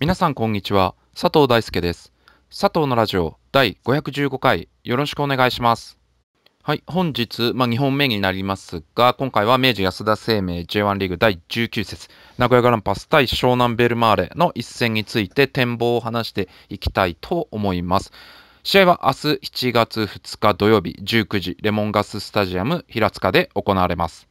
皆さんこんにちは。佐藤大輔です。佐藤のラジオ第515回、よろしくお願いします。はい、本日、まあ、2本目になりますが、今回は明治安田生命 J1 リーグ第19節、名古屋グランパス対湘南ベルマーレの一戦について展望を話していきたいと思います。試合は明日7月2日土曜日19時、レモンガススタジアム平塚で行われます。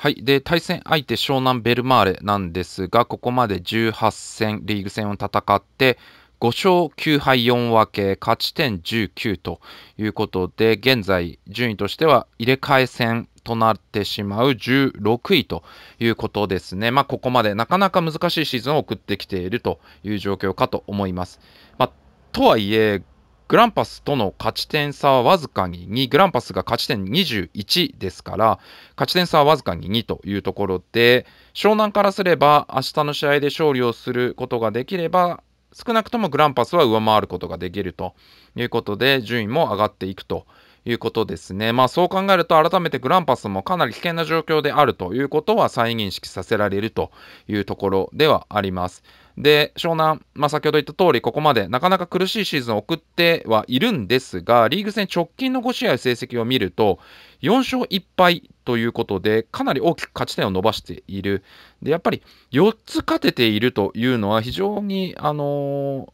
はい、で対戦相手、湘南ベルマーレなんですが、ここまで18戦、リーグ戦を戦って、5勝9敗4分け、勝ち点19ということで、現在、順位としては入れ替え戦となってしまう16位ということですね、まあ、ここまでなかなか難しいシーズンを送ってきているという状況かと思います。まあ、とはいえ、グランパスとの勝ち点差はわずかに2、グランパスが勝ち点21ですから、勝ち点差はわずかに2というところで、湘南からすれば、明日の試合で勝利をすることができれば、少なくともグランパスは上回ることができるということで、順位も上がっていくと。いうことですね。まあそう考えると改めてグランパスもかなり危険な状況であるということは再認識させられるというところではあります。で、湘南、まあ、先ほど言った通り、ここまでなかなか苦しいシーズンを送ってはいるんですが、リーグ戦直近の5試合成績を見ると、4勝1敗ということで、かなり大きく勝ち点を伸ばしている。で、やっぱり4つ勝てているというのは非常に、あのー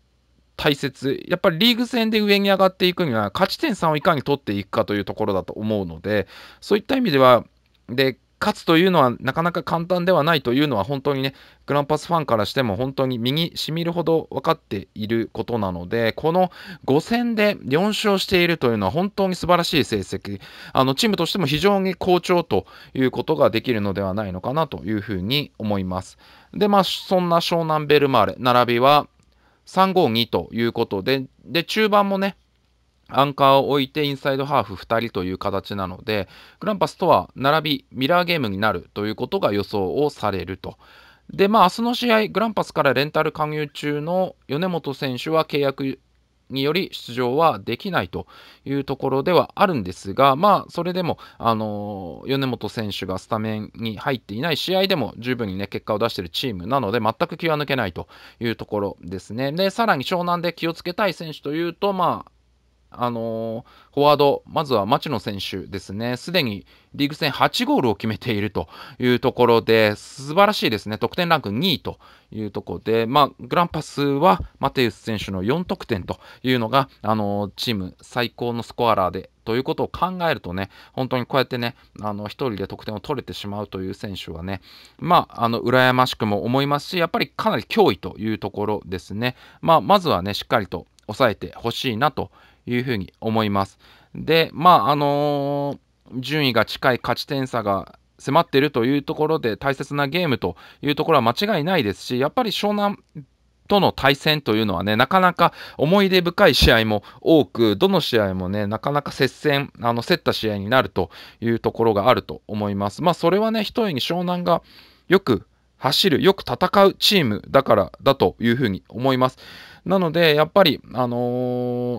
大切やっぱりリーグ戦で上に上がっていくには勝ち点3をいかに取っていくかというところだと思うのでそういった意味ではで勝つというのはなかなか簡単ではないというのは本当にねグランパスファンからしても本当に身にしみるほど分かっていることなのでこの5戦で4勝しているというのは本当に素晴らしい成績あのチームとしても非常に好調ということができるのではないのかなというふうに思いますでまあそんな湘南ベルマーレ並びは352ということでで中盤もねアンカーを置いてインサイドハーフ2人という形なのでグランパスとは並びミラーゲームになるということが予想をされると。でまあ明日の試合グランパスからレンタル加入中の米本選手は契約により出場はできないというところではあるんですが、まあ、それでも、あの米本選手がスタメンに入っていない試合でも十分に、ね、結果を出しているチームなので、全く気は抜けないというところですね。で、さらに湘南で気をつけたい選手というと、まあ、あのフォワード、まずは町野選手ですね、すでにリーグ戦8ゴールを決めているというところで、素晴らしいですね、得点ランク2位というところで、まあ、グランパスはマテウス選手の4得点というのが、あのチーム最高のスコアラーでということを考えるとね、本当にこうやってね、あの1人で得点を取れてしまうという選手はね、まあ、あの羨ましくも思いますし、やっぱりかなり脅威というところですね。まあ、まずはね、しっかりと抑えてほしいなというふうに思います。で、まあ、あのー、順位が近い勝ち点差が迫っているというところで大切なゲームというところは間違いないですし、やっぱり湘南との対戦というのはね、なかなか思い出深い試合も多く、どの試合もね、なかなか接戦、あの、競った試合になるというところがあると思います。まあ、それはね、一重に湘南がよく走る、よく戦うチームだからだというふうに思います。なので、やっぱり、あの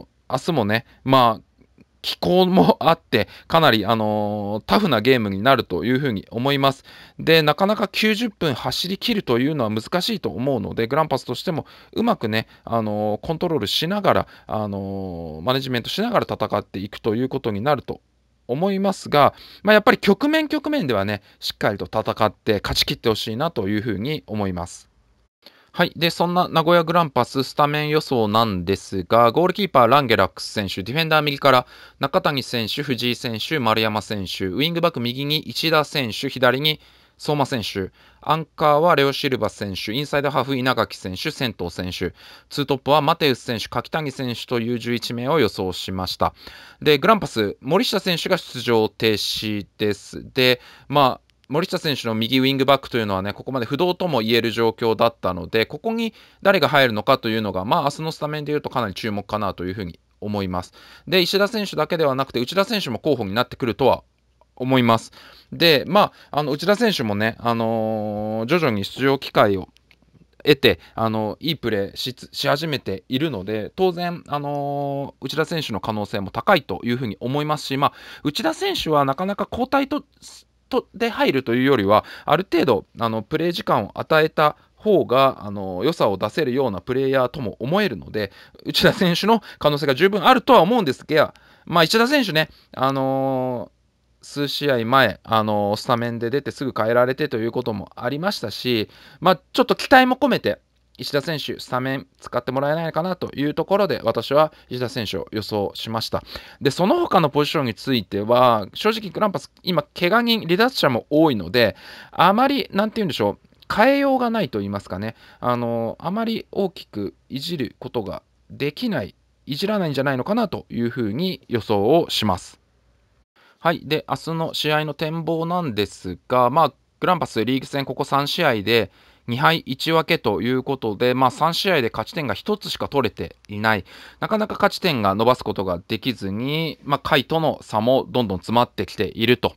ー明日もね、まあ、気候もあって、かなり、あのー、タフなゲームになるというふうに思います。で、なかなか90分走り切るというのは難しいと思うので、グランパスとしてもうまくね、あのー、コントロールしながら、あのー、マネジメントしながら戦っていくということになると思いますが、まあ、やっぱり局面局面ではね、しっかりと戦って勝ち切ってほしいなというふうに思います。はい。で、そんな名古屋グランパススタメン予想なんですが、ゴールキーパー、ランゲラックス選手、ディフェンダー右から中谷選手、藤井選手、丸山選手、ウイングバック右に市田選手、左に相馬選手、アンカーはレオ・シルバ選手、インサイドハーフ稲垣選手、仙頭選手、ツートップはマテウス選手、柿谷選手という11名を予想しました。で、グランパス、森下選手が出場停止です。で、まあ、森下選手の右ウィングバックというのはね、ここまで不動とも言える状況だったので、ここに誰が入るのかというのが、まあ、明日のスタメンでいうとかなり注目かなというふうに思います。で、石田選手だけではなくて、内田選手も候補になってくるとは思います。で、まあ、あの内田選手もね、あのー、徐々に出場機会を得て、あのいいプレーしし始めているので、当然、あのー、内田選手の可能性も高いというふうに思いますし、まあ、内田選手はなかなか交代とで入るというよりはある程度あのプレー時間を与えた方があの良さを出せるようなプレイヤーとも思えるので内田選手の可能性が十分あるとは思うんですが、まあ、内田選手ね、あのー、数試合前、あのー、スタメンで出てすぐ変えられてということもありましたし、まあ、ちょっと期待も込めて石田選手、スタメン使ってもらえないかなというところで、私は石田選手を予想しました。で、その他のポジションについては、正直、グランパス、今、怪我人、離脱者も多いので、あまり、なんて言うんでしょう、変えようがないと言いますかね、あのあまり大きくいじることができない、いじらないんじゃないのかなというふうに予想をします。はい、で、明日の試合の展望なんですが、まあ、グランパスリーグ戦、ここ3試合で、2敗1分けということで、まあ、3試合で勝ち点が1つしか取れていない、なかなか勝ち点が伸ばすことができずに、まあ、下位との差もどんどん詰まってきていると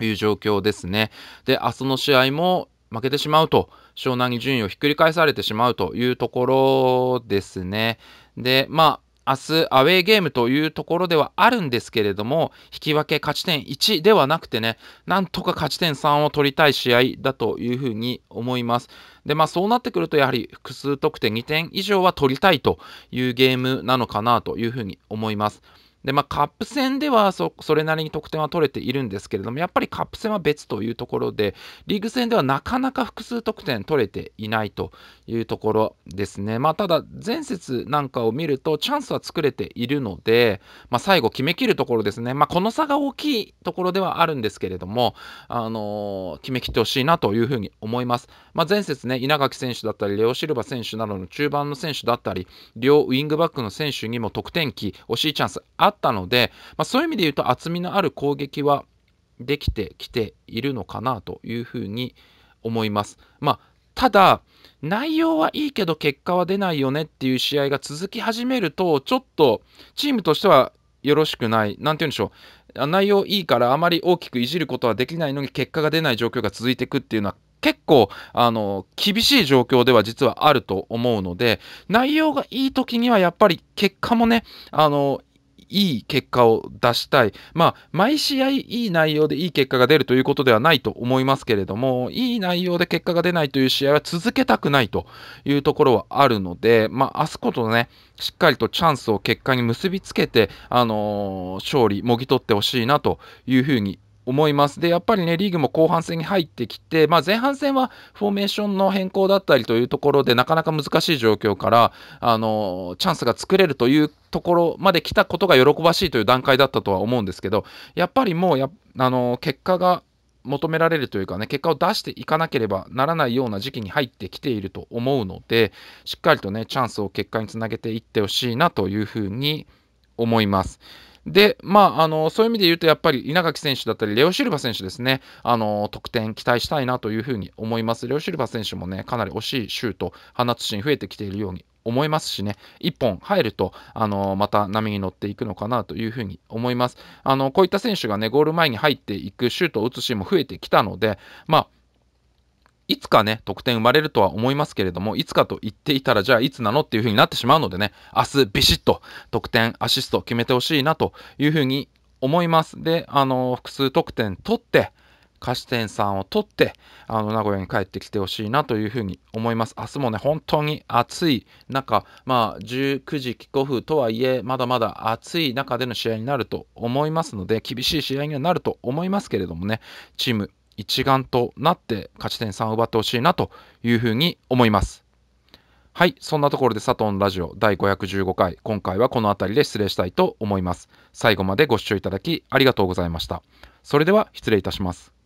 いう状況ですね。で、明日の試合も負けてしまうと、湘南に順位をひっくり返されてしまうというところですね。で、まあ、明日アウェーゲームというところではあるんですけれども、引き分け勝ち点1ではなくてね、なんとか勝ち点3を取りたい試合だというふうに思います。で、まあそうなってくると、やはり複数得点2点以上は取りたいというゲームなのかなというふうに思います。で、まあ、カップ戦ではそそれなりに得点は取れているんですけれども、やっぱりカップ戦は別というところで、リーグ戦ではなかなか複数得点取れていないというところですね。まあ、ただ、前節なんかを見ると、チャンスは作れているので、まあ、最後決めきるところですね。まあ、この差が大きいところではあるんですけれども、あのー、決めきってほしいなというふうに思います。まあ、前節ね、稲垣選手だったり、レオ・シルバ選手などの中盤の選手だったり、両ウイングバックの選手にも得点機、惜しいチャンスああったので、まあ、そういう意味で言うと厚みのある攻撃はできてきているのかなというふうに思います。まあ、ただ内容はいいけど結果は出ないよねっていう試合が続き始めるとちょっとチームとしてはよろしくない何て言うんでしょう内容いいからあまり大きくいじることはできないのに結果が出ない状況が続いていくっていうのは結構あの厳しい状況では実はあると思うので内容がいい時にはやっぱり結果もねあのいい結果を出したい、まあ、毎試合いい内容でいい結果が出るということではないと思いますけれども、いい内容で結果が出ないという試合は続けたくないというところはあるので、まあ、あすことね、しっかりとチャンスを結果に結びつけて、あのー、勝利、もぎ取ってほしいなというふうに思います。で、やっぱりね、リーグも後半戦に入ってきて、まあ、前半戦はフォーメーションの変更だったりというところで、なかなか難しい状況から、あの、チャンスが作れるというところまで来たことが喜ばしいという段階だったとは思うんですけど、やっぱりもうや、あの、結果が求められるというかね、結果を出していかなければならないような時期に入ってきていると思うので、しっかりとね、チャンスを結果につなげていってほしいなというふうに思います。で、まあ、あの、そういう意味で言うと、やっぱり稲垣選手だったり、レオシルバ選手ですね、あの、得点期待したいなというふうに思います。レオシルバ選手もね、かなり惜しいシュート、放つシーン増えてきているように思いますしね、1本入ると、あのまた波に乗っていくのかなというふうに思います。あのこういった選手がね、ゴール前に入っていくシュートを打つシーンも増えてきたので、まあいつかね、得点生まれるとは思いますけれども、いつかと言っていたら、じゃあいつなのっていう風になってしまうのでね、明日ビシッと得点、アシスト決めてほしいなという風に思います。で、あの、複数得点取って、貸し店んを取って、あの、名古屋に帰ってきてほしいなというふうに思います。明日もね、本当に暑い中、まあ、19時キックオフとはいえ、まだまだ暑い中での試合になると思いますので、厳しい試合にはなると思いますけれどもね、チーム一丸となって勝ち点3を奪ってほしいなというふうに思います。はい、そんなところで佐藤のラジオ第515回、今回はこの辺りで失礼したいと思います。最後までご視聴いただきありがとうございました。それでは失礼いたします。